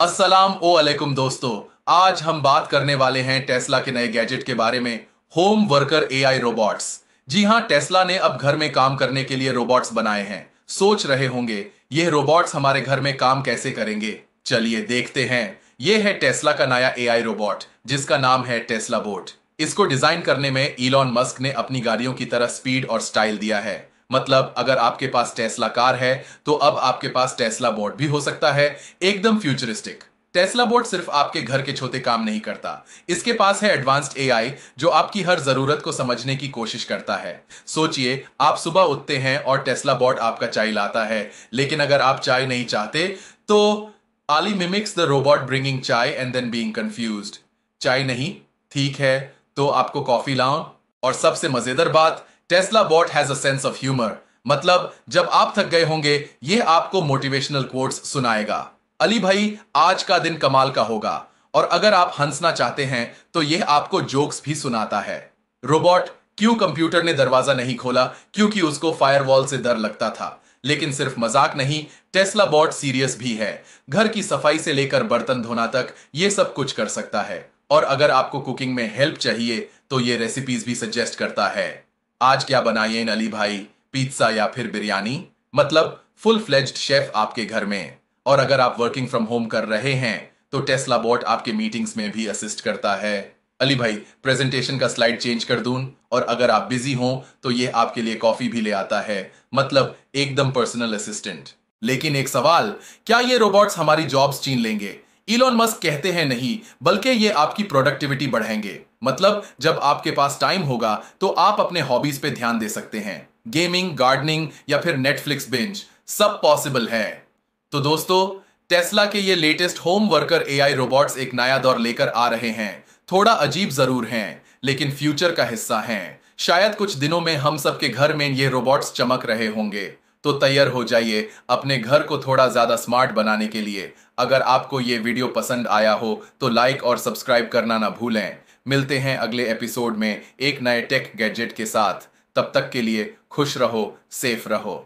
अस्सलाम वालेकुम दोस्तों आज हम बात करने वाले हैं टेस्ला के नए गैजेट के बारे में होम वर्कर एआई रोबोट्स जी हाँ टेस्ला ने अब घर में काम करने के लिए रोबोट्स बनाए हैं सोच रहे होंगे ये रोबोट्स हमारे घर में काम कैसे करेंगे चलिए देखते हैं ये है टेस्ला का नया एआई रोबोट जिसका नाम है टेस्ला बोट इसको डिजाइन करने में इलॉन मस्क ने अपनी गाड़ियों की तरह स्पीड और स्टाइल दिया है मतलब अगर आपके पास टेस्ला कार है तो अब आपके पास टेस्ला बोर्ड भी हो सकता है एकदम फ्यूचरिस्टिक टेस्ला बोर्ड सिर्फ आपके घर के छोटे काम नहीं करता इसके पास है एडवांस्ड एआई जो आपकी हर जरूरत को समझने की कोशिश करता है सोचिए आप सुबह उठते हैं और टेस्ला बोर्ड आपका चाय लाता है लेकिन अगर आप चाय नहीं चाहते तो आली mimics the robot bringing chai and then being confused chai नहीं ठीक है तो आपको कॉफी लाओ और सबसे मजेदार बात Tesla bot has a sense of humour मतलब जब आप थक गए होंगे यह आपको मोटिवेशनल कोर्ट्स सुनाएगा अली भाई आज का दिन कमाल का होगा और अगर आप हंसना चाहते हैं तो यह आपको जोक्स भी सुनाता है रोबोट क्यों कंप्यूटर ने दरवाजा नहीं खोला क्योंकि उसको फायरवॉल से डर लगता था लेकिन सिर्फ मजाक नहीं टेस्ला बॉट सीरियस भी है घर की सफाई से लेकर बर्तन धोना तक ये सब कुछ कर सकता है और अगर आपको कुकिंग में हेल्प चाहिए तो ये रेसिपीज भी सजेस्ट करता है आज क्या बनाइए अली भाई पिज्जा या फिर बिरयानी मतलब फुल फ्लेज्ड शेफ आपके घर में और अगर आप वर्किंग फ्रॉम होम कर रहे हैं तो टेस्ला बॉट आपके मीटिंग्स में भी असिस्ट करता है अली भाई प्रेजेंटेशन का स्लाइड चेंज कर दूं और अगर आप बिजी हो तो ये आपके लिए कॉफी भी ले आता है मतलब एकदम पर्सनल असिस्टेंट लेकिन एक सवाल क्या ये रोबोट्स हमारी जॉब्स छीन लेंगे इलॉन मस्क कहते हैं नहीं बल्कि ये आपकी प्रोडक्टिविटी बढ़ाएंगे मतलब जब आपके पास टाइम होगा तो आप अपने हॉबीज पे ध्यान दे सकते हैं गेमिंग गार्डनिंग या फिर नेटफ्लिक्स बेंच सब पॉसिबल है तो दोस्तों टेस्ला के ये latest home worker AI robots एक नया दौर लेकर आ रहे हैं थोड़ा अजीब जरूर हैं लेकिन फ्यूचर का हिस्सा हैं शायद कुछ दिनों में हम सबके घर में ये रोबोट्स चमक रहे होंगे तो तैयार हो जाइए अपने घर को थोड़ा ज़्यादा स्मार्ट बनाने के लिए अगर आपको ये वीडियो पसंद आया हो तो लाइक और सब्सक्राइब करना ना भूलें मिलते हैं अगले एपिसोड में एक नए टेक गैजेट के साथ तब तक के लिए खुश रहो सेफ रहो